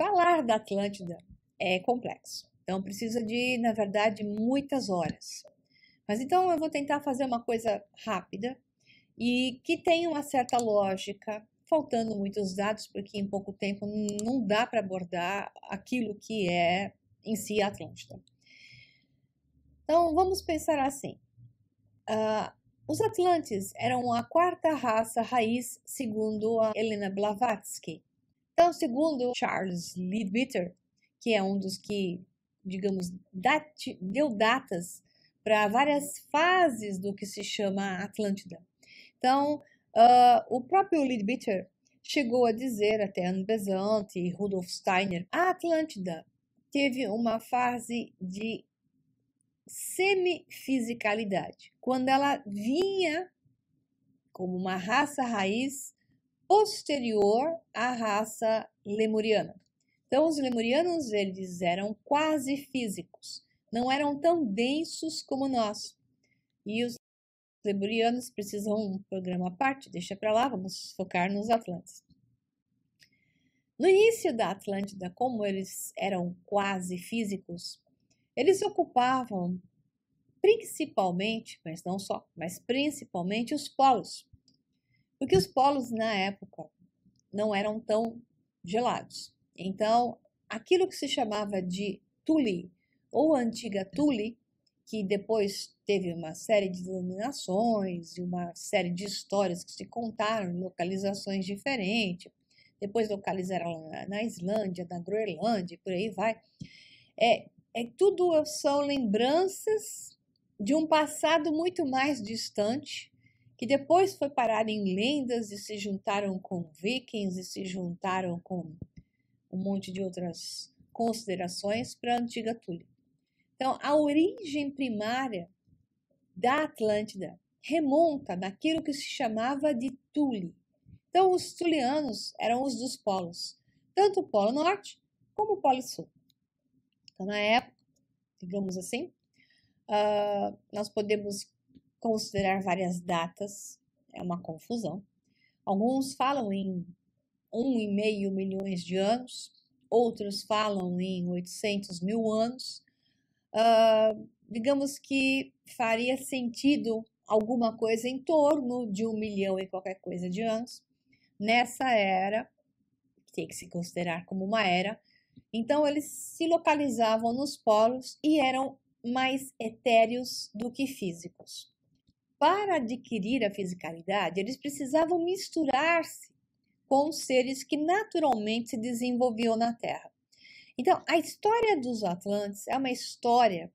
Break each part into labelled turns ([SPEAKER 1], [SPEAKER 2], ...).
[SPEAKER 1] falar da Atlântida é complexo. Então precisa de, na verdade, muitas horas. Mas então eu vou tentar fazer uma coisa rápida e que tenha uma certa lógica, faltando muitos dados, porque em pouco tempo não dá para abordar aquilo que é em si a Atlântida. Então vamos pensar assim. Uh, os Atlantes eram a quarta raça raiz, segundo a Helena Blavatsky, então, segundo Charles Leadbitter, que é um dos que, digamos, deu datas para várias fases do que se chama Atlântida. Então, uh, o próprio Leadbitter chegou a dizer, até Anne Besant e Rudolf Steiner, a Atlântida teve uma fase de semifisicalidade, quando ela vinha como uma raça raiz posterior à raça lemuriana. Então, os lemurianos eles eram quase físicos, não eram tão densos como nós. E os lemurianos precisam um programa à parte, deixa para lá, vamos focar nos atlantes. No início da Atlântida, como eles eram quase físicos, eles ocupavam principalmente, mas não só, mas principalmente os polos porque os polos na época não eram tão gelados. Então, aquilo que se chamava de Tule ou antiga Tule, que depois teve uma série de denominações e uma série de histórias que se contaram, em localizações diferentes, depois localizaram na Islândia, na Groenlândia, por aí vai. É, é tudo são lembranças de um passado muito mais distante que depois foi parar em lendas e se juntaram com vikings e se juntaram com um monte de outras considerações para a antiga Tule. Então, a origem primária da Atlântida remonta naquilo que se chamava de Tule. Então, os tulianos eram os dos polos, tanto o Polo Norte como o Polo Sul. Então, na época, digamos assim, uh, nós podemos considerar várias datas é uma confusão. Alguns falam em um e meio milhões de anos, outros falam em 800 mil anos. Uh, digamos que faria sentido alguma coisa em torno de um milhão e qualquer coisa de anos nessa era, que tem que se considerar como uma era. Então, eles se localizavam nos polos e eram mais etéreos do que físicos para adquirir a fisicalidade, eles precisavam misturar-se com os seres que naturalmente se desenvolviam na Terra. Então, a história dos Atlantes é uma história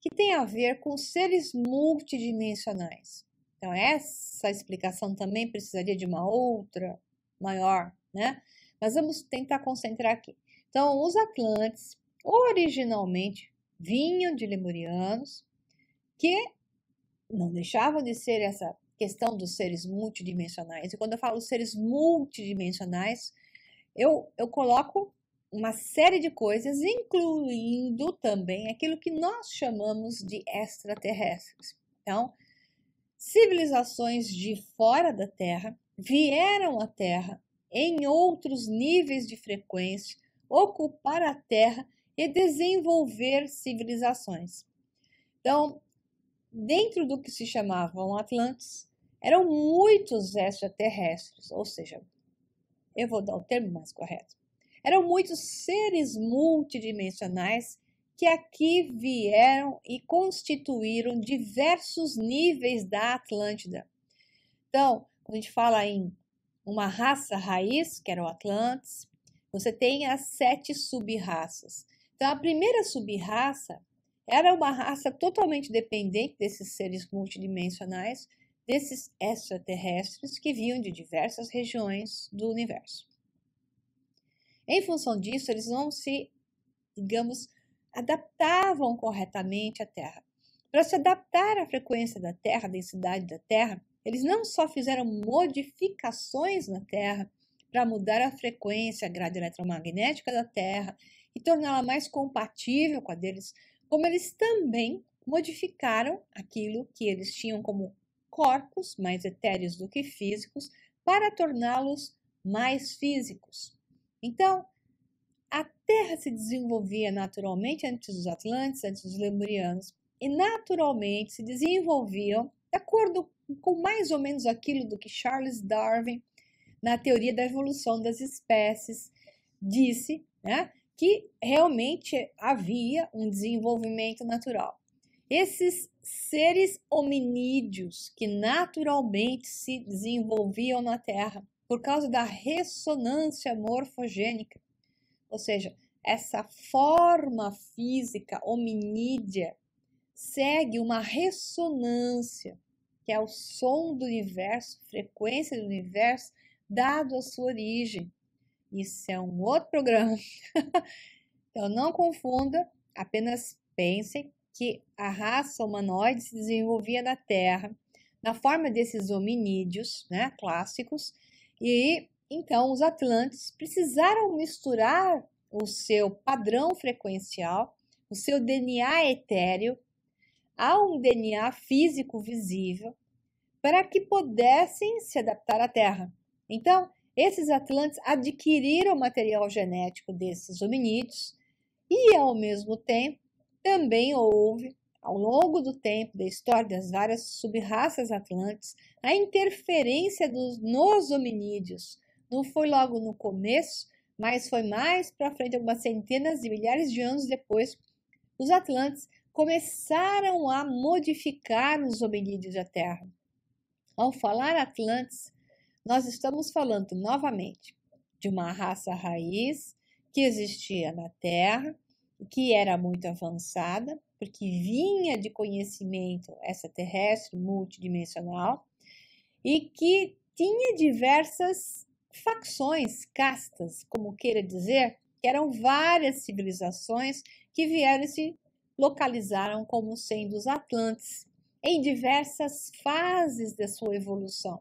[SPEAKER 1] que tem a ver com seres multidimensionais. Então, essa explicação também precisaria de uma outra maior, né? Mas vamos tentar concentrar aqui. Então, os Atlantes originalmente vinham de Lemurianos, que não deixava de ser essa questão dos seres multidimensionais. E quando eu falo seres multidimensionais, eu, eu coloco uma série de coisas, incluindo também aquilo que nós chamamos de extraterrestres. Então, civilizações de fora da Terra vieram à Terra em outros níveis de frequência, ocupar a Terra e desenvolver civilizações. Então, dentro do que se chamavam Atlantes, eram muitos extraterrestres, ou seja, eu vou dar o termo mais correto, eram muitos seres multidimensionais que aqui vieram e constituíram diversos níveis da Atlântida. Então, quando a gente fala em uma raça raiz, que era o Atlantes, você tem as sete sub-raças. Então, a primeira sub-raça era uma raça totalmente dependente desses seres multidimensionais, desses extraterrestres que vinham de diversas regiões do universo. Em função disso, eles não se, digamos, adaptavam corretamente à Terra. Para se adaptar à frequência da Terra, à densidade da Terra, eles não só fizeram modificações na Terra para mudar a frequência, a grade eletromagnética da Terra e torná-la mais compatível com a deles, como eles também modificaram aquilo que eles tinham como corpos mais etéreos do que físicos para torná-los mais físicos. Então, a Terra se desenvolvia naturalmente antes dos Atlantes, antes dos Lemurianos, e naturalmente se desenvolviam de acordo com mais ou menos aquilo do que Charles Darwin, na teoria da evolução das espécies, disse, né? que realmente havia um desenvolvimento natural. Esses seres hominídeos que naturalmente se desenvolviam na Terra por causa da ressonância morfogênica, ou seja, essa forma física hominídea segue uma ressonância, que é o som do universo, frequência do universo, dado a sua origem. Isso é um outro programa. então não confunda, apenas pensem que a raça humanoide se desenvolvia na Terra, na forma desses hominídeos né, clássicos, e então os atlantes precisaram misturar o seu padrão frequencial, o seu DNA etéreo, a um DNA físico visível, para que pudessem se adaptar à Terra. Então, esses atlantes adquiriram material genético desses hominídeos e, ao mesmo tempo, também houve, ao longo do tempo da história das várias sub-raças atlantes, a interferência dos, nos hominídeos. Não foi logo no começo, mas foi mais para frente, algumas centenas de milhares de anos depois, os atlantes começaram a modificar os hominídeos da Terra. Ao falar atlantes, nós estamos falando novamente de uma raça raiz que existia na Terra, que era muito avançada, porque vinha de conhecimento essa terrestre multidimensional e que tinha diversas facções, castas, como queira dizer, que eram várias civilizações que vieram e se localizaram como sendo os Atlantes em diversas fases da sua evolução.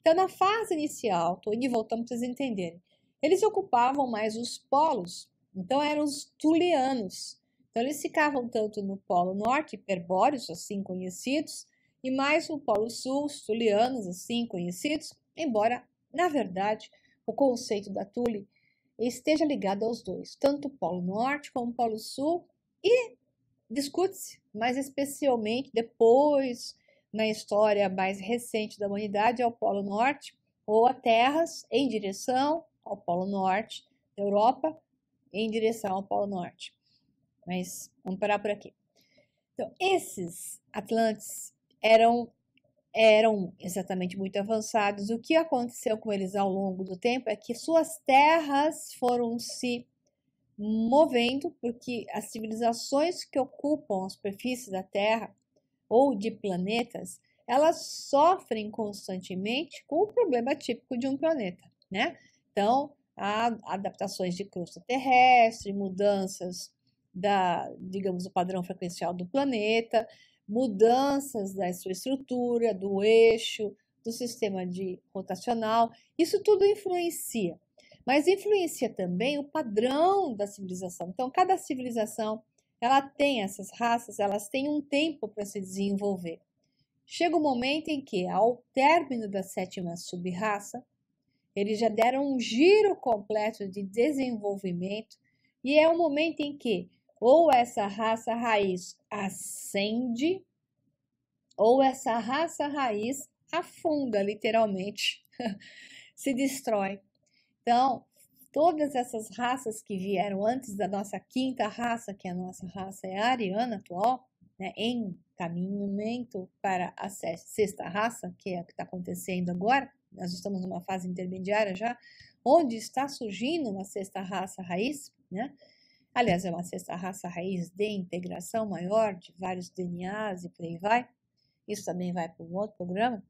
[SPEAKER 1] Então, na fase inicial, quando e voltamos para vocês entenderem, eles ocupavam mais os polos, então eram os tulianos. Então, eles ficavam tanto no polo norte, hiperbóreos, assim conhecidos, e mais no polo sul, os tulianos, assim conhecidos, embora, na verdade, o conceito da Tule esteja ligado aos dois, tanto o polo norte como o polo sul, e discute-se, mas especialmente depois na história mais recente da humanidade ao é Polo Norte ou a terras em direção ao Polo Norte da Europa em direção ao Polo Norte. Mas vamos parar por aqui. Então, esses Atlantes eram eram exatamente muito avançados. O que aconteceu com eles ao longo do tempo é que suas terras foram se movendo, porque as civilizações que ocupam a superfície da Terra ou de planetas, elas sofrem constantemente com o problema típico de um planeta, né? Então, há adaptações de crosta terrestre, mudanças da, digamos, o padrão frequencial do planeta, mudanças da sua estrutura, do eixo, do sistema de rotacional, isso tudo influencia. Mas influencia também o padrão da civilização. Então, cada civilização ela tem essas raças, elas têm um tempo para se desenvolver. Chega o momento em que, ao término da sétima subraça, eles já deram um giro completo de desenvolvimento e é o momento em que ou essa raça raiz ascende ou essa raça raiz afunda, literalmente, se destrói. Então, todas essas raças que vieram antes da nossa quinta raça, que é a nossa raça é ariana atual, né, em caminhamento para a sexta raça, que é o que está acontecendo agora, nós estamos numa fase intermediária já, onde está surgindo uma sexta raça raiz, né? Aliás, é uma sexta raça raiz de integração maior de vários DNAs e por aí vai. Isso também vai para um outro programa.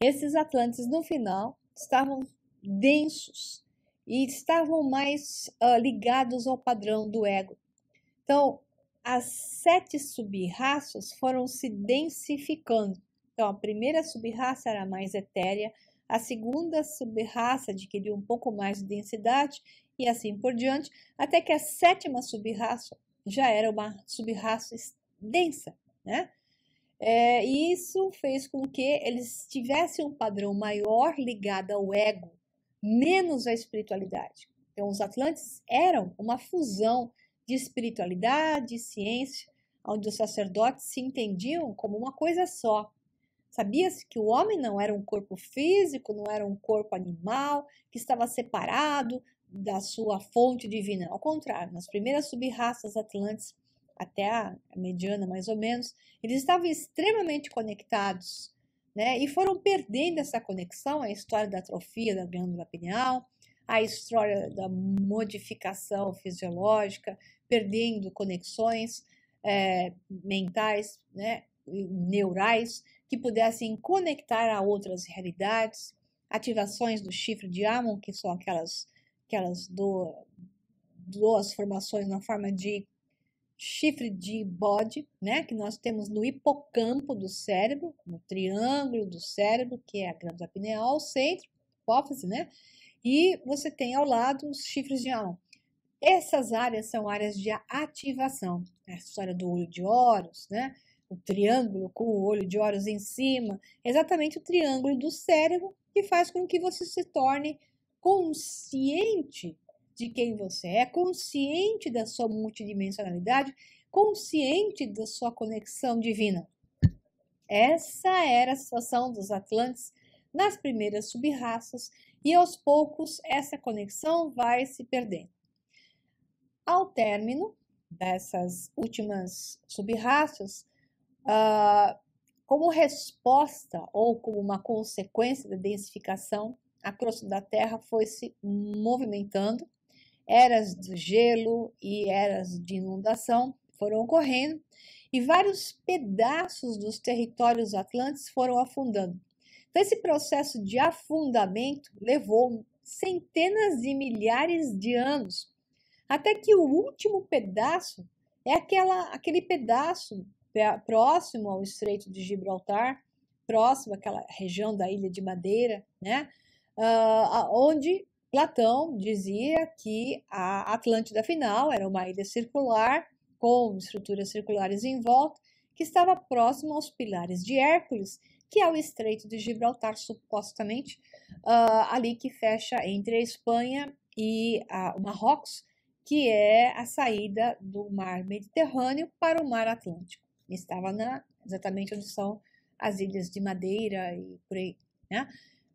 [SPEAKER 1] Esses atlantes, no final, estavam densos, e estavam mais uh, ligados ao padrão do ego. Então, as sete subraças foram se densificando. Então, a primeira subraça era mais etérea, a segunda subraça adquiriu um pouco mais de densidade e assim por diante, até que a sétima subraça já era uma subraça densa, né? É, e isso fez com que eles tivessem um padrão maior ligado ao ego, menos a espiritualidade. Então, os Atlantes eram uma fusão de espiritualidade e ciência, onde os sacerdotes se entendiam como uma coisa só. Sabia-se que o homem não era um corpo físico, não era um corpo animal, que estava separado da sua fonte divina. Ao contrário, nas primeiras sub-raças atlantes, até a mediana mais ou menos, eles estavam extremamente conectados né? E foram perdendo essa conexão, a história da atrofia da glândula pineal, a história da modificação fisiológica, perdendo conexões é, mentais, né? neurais, que pudessem conectar a outras realidades, ativações do chifre de Amon, que são aquelas, aquelas do, duas formações na forma de chifre de bode, né, que nós temos no hipocampo do cérebro, no triângulo do cérebro, que é a glândula pineal, o centro, hipófise, né? E você tem ao lado os chifres de alma. Essas áreas são áreas de ativação. A história do olho de Horus, né? O triângulo com o olho de Horus em cima, exatamente o triângulo do cérebro que faz com que você se torne consciente de quem você é, consciente da sua multidimensionalidade, consciente da sua conexão divina. Essa era a situação dos Atlantes nas primeiras subraças e aos poucos essa conexão vai se perdendo. Ao término dessas últimas subraças, uh, como resposta ou como uma consequência da densificação, a crosta da Terra foi se movimentando eras de gelo e eras de inundação foram ocorrendo e vários pedaços dos territórios atlantes foram afundando. Então, esse processo de afundamento levou centenas e milhares de anos até que o último pedaço é aquela, aquele pedaço próximo ao Estreito de Gibraltar, próximo àquela região da Ilha de Madeira, né? Uh, onde Platão dizia que a Atlântida final era uma ilha circular com estruturas circulares em volta que estava próxima aos pilares de Hércules, que é o Estreito de Gibraltar, supostamente uh, ali que fecha entre a Espanha e o Marrocos, que é a saída do mar Mediterrâneo para o mar Atlântico. Estava na, exatamente onde são as ilhas de Madeira e por aí, né?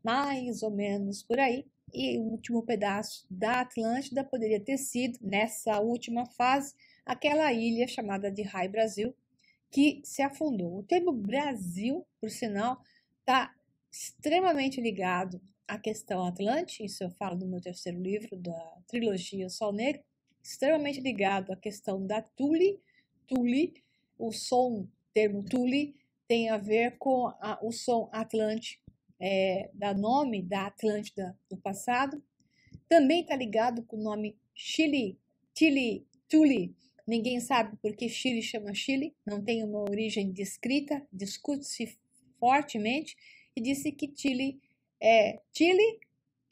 [SPEAKER 1] Mais ou menos por aí e o último pedaço da Atlântida poderia ter sido, nessa última fase, aquela ilha chamada de Rai Brasil, que se afundou. O termo Brasil, por sinal, está extremamente ligado à questão Atlântida isso eu falo no meu terceiro livro da trilogia Sol Negro, extremamente ligado à questão da Tule. Tule, o som, termo Tule, tem a ver com a, o som Atlântico, é, da nome da Atlântida do passado, também está ligado com o nome Chile, Chile, Chile. Ninguém sabe por que Chile chama Chile, não tem uma origem descrita, discute-se fortemente e disse que Chile é Chile,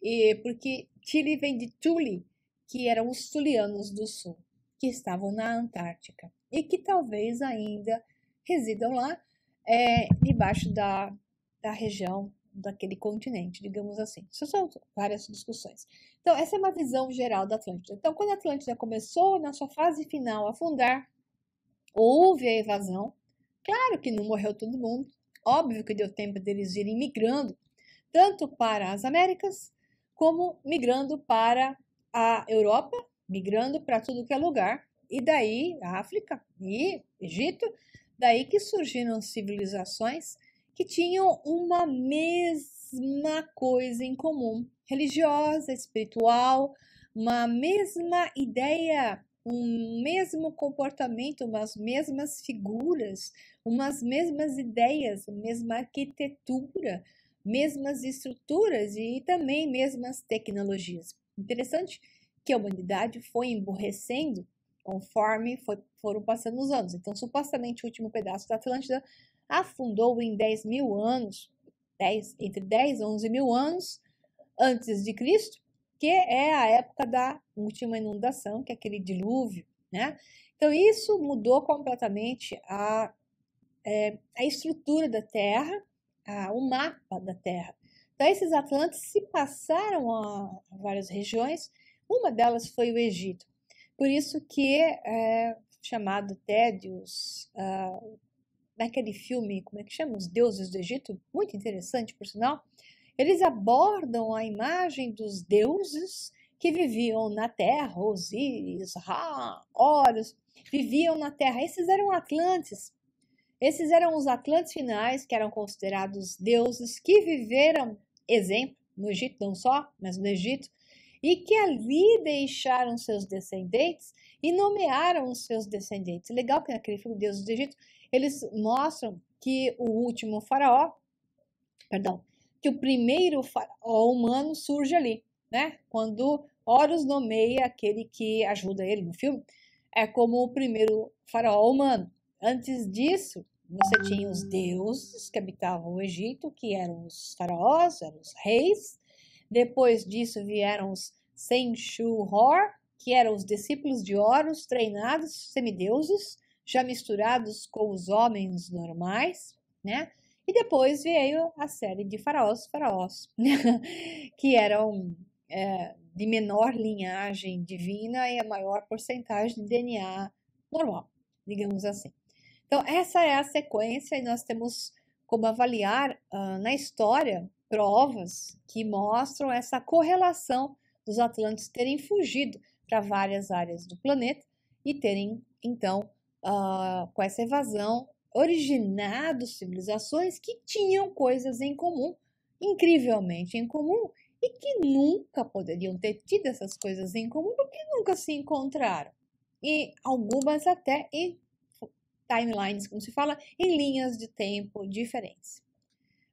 [SPEAKER 1] e porque Chile vem de Tule, que eram os tulianos do sul, que estavam na Antártica e que talvez ainda residam lá, é, debaixo da, da região daquele continente, digamos assim. Isso são várias discussões. Então, essa é uma visão geral da Atlântida. Então, quando a Atlântida começou na sua fase final a afundar, houve a evasão. Claro que não morreu todo mundo. Óbvio que deu tempo deles irem migrando, tanto para as Américas, como migrando para a Europa, migrando para tudo que é lugar, e daí África e Egito, daí que surgiram civilizações que tinham uma mesma coisa em comum, religiosa, espiritual, uma mesma ideia, um mesmo comportamento, umas mesmas figuras, umas mesmas ideias, mesma arquitetura, mesmas estruturas e também mesmas tecnologias. Interessante que a humanidade foi emborrecendo conforme foi, foram passando os anos. Então, supostamente, o último pedaço da Atlântida afundou em 10 mil anos, 10, entre 10 e 11 mil anos antes de Cristo, que é a época da última inundação, que é aquele dilúvio, né? Então, isso mudou completamente a, é, a estrutura da Terra, a, o mapa da Terra. Então, esses atlantes se passaram a, várias regiões, uma delas foi o Egito. Por isso que é chamado até de os, uh, ah, naquele é é filme, como é que chama? Os Deuses do Egito, muito interessante, por sinal. Eles abordam a imagem dos deuses que viviam na terra, Osíris, Ra, Horus, viviam na terra. Esses eram atlantes. Esses eram os atlantes finais, que eram considerados deuses, que viveram, exemplo, no Egito não só, mas no Egito, e que ali deixaram seus descendentes e nomearam os seus descendentes. Legal que naquele filme Deus do Egito eles mostram que o último faraó, perdão, que o primeiro faraó humano surge ali, né? Quando Horus nomeia aquele que ajuda ele no filme, é como o primeiro faraó humano. Antes disso, você tinha os deuses que habitavam o Egito, que eram os faraós, eram os reis. Depois disso vieram os Senshu-Hor, que eram os discípulos de Horus, treinados semideuses já misturados com os homens normais, né? E depois veio a série de faraós, faraós, que eram é, de menor linhagem divina e a maior porcentagem de DNA normal, digamos assim. Então, essa é a sequência, e nós temos como avaliar uh, na história provas que mostram essa correlação dos Atlantes terem fugido para várias áreas do planeta e terem, então, uh, com essa evasão, originado civilizações que tinham coisas em comum, incrivelmente em comum, e que nunca poderiam ter tido essas coisas em comum porque nunca se encontraram. E algumas até em timelines, como se fala, em linhas de tempo diferentes.